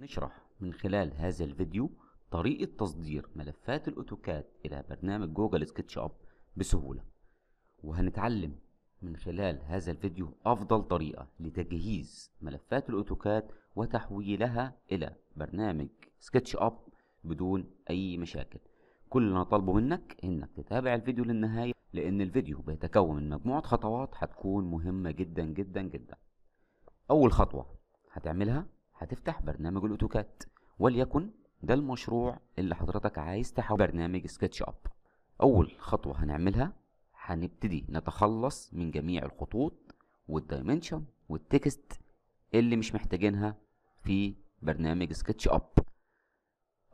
نشرح من خلال هذا الفيديو طريقة تصدير ملفات الأوتوكاد إلى برنامج جوجل سكتش أب بسهولة وهنتعلم من خلال هذا الفيديو أفضل طريقة لتجهيز ملفات الأوتوكاد وتحويلها إلى برنامج سكتش أب بدون أي مشاكل كل اللي نطلبه منك إنك تتابع الفيديو للنهاية لأن الفيديو بيتكون من مجموعة خطوات هتكون مهمة جدا جدا جدا أول خطوة هتعملها هتفتح برنامج الاوتوكات وليكن ده المشروع اللي حضرتك عايز تحول برنامج سكتش اب اول خطوه هنعملها هنبتدي نتخلص من جميع الخطوط والدايمنشن والتكست اللي مش محتاجينها في برنامج سكتش اب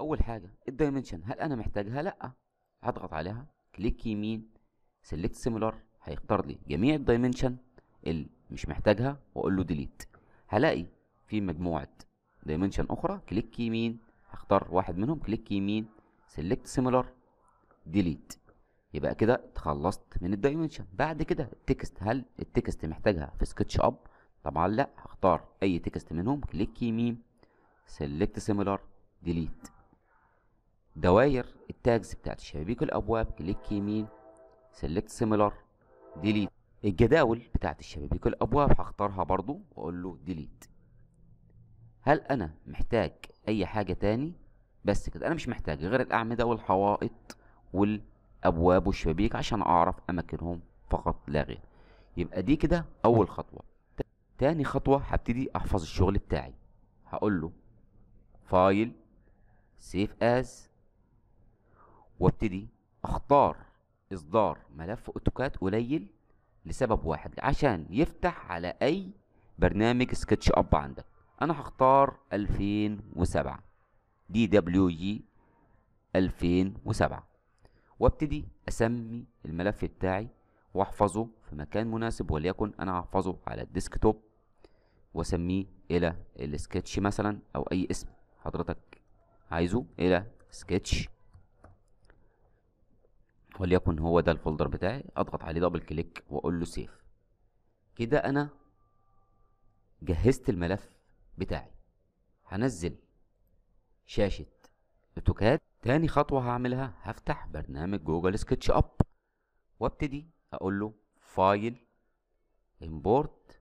اول حاجه الدايمنشن هل انا محتاجها لا هضغط عليها كليك يمين سيلكت سيميلار هيختار لي جميع الدايمنشن اللي مش محتاجها واقول له ديليت هلاقي في مجموعة دايمنشن أخرى كليك يمين هختار واحد منهم كليك يمين سيلكت سيميلر ديليت يبقى كده اتخلصت من الدايمنشن بعد كده التكست هل التكست محتاجها في سكتش اب طبعا لا هختار اي تكست منهم كليك يمين سيلكت سيميلر ديليت دواير التاجز بتاعت الشبابيك الابواب كليك يمين سيلكت سيميلر ديليت الجداول بتاعت الشبابيك الابواب هختارها برضو واقول له ديليت هل انا محتاج اي حاجه تاني بس كده انا مش محتاج غير الاعمده والحوائط والابواب والشبابيك عشان اعرف اماكنهم فقط لا غير يبقى دي كده اول خطوه تاني خطوه هبتدي احفظ الشغل بتاعي هقول له فايل سيف از وابتدي اختار اصدار ملف اوتوكات قليل لسبب واحد عشان يفتح على اي برنامج سكتش اب عندك انا هختار 2007 دي دبليو جي 2007 وابتدي اسمي الملف بتاعي واحفظه في مكان مناسب وليكن انا هحفظه على الديسكتوب واسميه الى السكتش مثلا او اي اسم حضرتك عايزه الى سكتش وليكن هو ده الفولدر بتاعي اضغط عليه دبل كليك واقول له سيف كده انا جهزت الملف بتاعي هنزل شاشة اوتوكاد تاني خطوة هعملها هفتح برنامج جوجل سكتش اب وابتدي اقول له فايل امبورت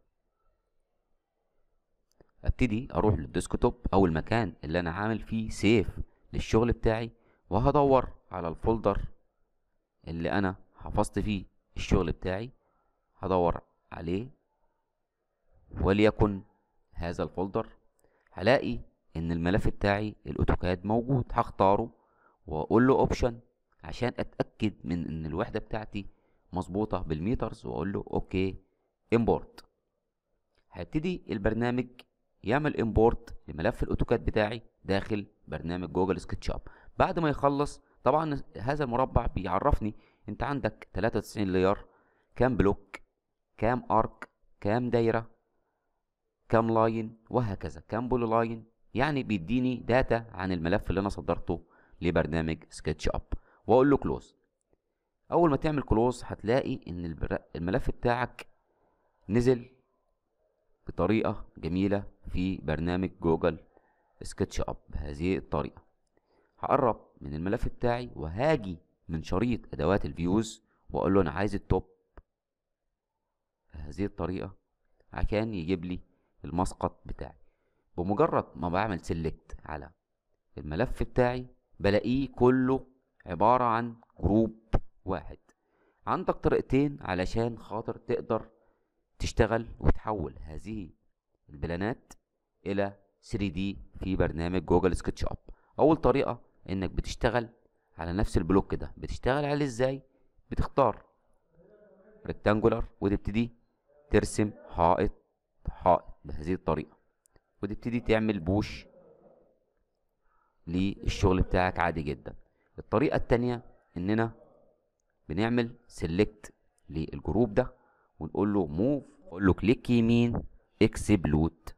ابتدي اروح للديسكتوب او المكان اللي انا عامل فيه سيف للشغل بتاعي وهدور على الفولدر اللي انا حفظت فيه الشغل بتاعي هدور عليه وليكن هذا الفولدر هلاقي ان الملف بتاعي الاوتوكاد موجود هختاره واقول له اوبشن عشان اتاكد من ان الوحده بتاعتي مظبوطه بالميترز واقول له اوكي امبورت هيبتدي البرنامج يعمل امبورت لملف الاوتوكاد بتاعي داخل برنامج جوجل سكتش اب بعد ما يخلص طبعا هذا المربع بيعرفني انت عندك 93 لير كام بلوك كام ارك كام دايره كام لاين وهكذا كام بول لاين يعني بيديني داتا عن الملف اللي انا صدرته لبرنامج سكتش اب واقول له كلوز اول ما تعمل كلوز هتلاقي ان الملف بتاعك نزل بطريقه جميله في برنامج جوجل سكتش اب بهذه الطريقه هقرب من الملف بتاعي وهاجي من شريط ادوات الفيوز واقول له انا عايز التوب بهذه الطريقه عشان يجيب لي المسقط بتاعي بمجرد ما بعمل سيلكت على الملف بتاعي بلاقيه كله عبارة عن جروب واحد عندك طريقتين علشان خاطر تقدر تشتغل وتحول هذه البلانات الى 3D في برنامج جوجل سكتش اب اول طريقة انك بتشتغل على نفس البلوك ده بتشتغل عليه ازاي بتختار ريكتانجولار وتبتدي ترسم حائط حائط بهذه الطريقة وتبتدي تعمل بوش للشغل بتاعك عادي جدا الطريقة التانية اننا بنعمل سيلكت للجروب ده ونقول له موف اقول له كليك يمين اكسبلوت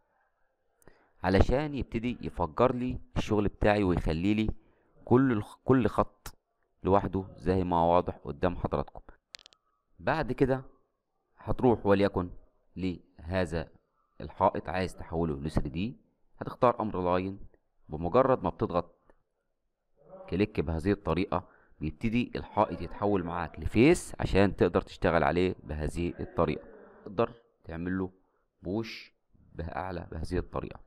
علشان يبتدي يفجر لي الشغل بتاعي ويخلي لي كل كل خط لوحده زي ما هو واضح قدام حضراتكم بعد كده هتروح وليكن لهذا الحائط عايز تحوله ل 3 دي هتختار امر لاين بمجرد ما بتضغط كليك بهذه الطريقه بيبتدي الحائط يتحول معاك لفيس عشان تقدر تشتغل عليه بهذه الطريقه تقدر تعمل له بوش باعلى بهذه الطريقه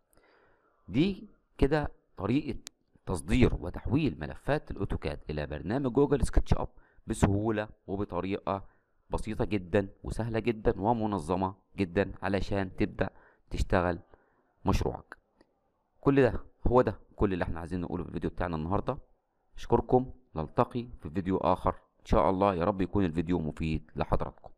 دي كده طريقه تصدير وتحويل ملفات الاوتوكاد الى برنامج جوجل سكتش اب بسهوله وبطريقه بسيطه جدا وسهله جدا ومنظمه جدا علشان تبدا تشتغل مشروعك كل ده هو ده كل اللي احنا عايزين نقوله في الفيديو بتاعنا النهارده اشكركم نلتقي في فيديو اخر ان شاء الله يا رب يكون الفيديو مفيد لحضراتكم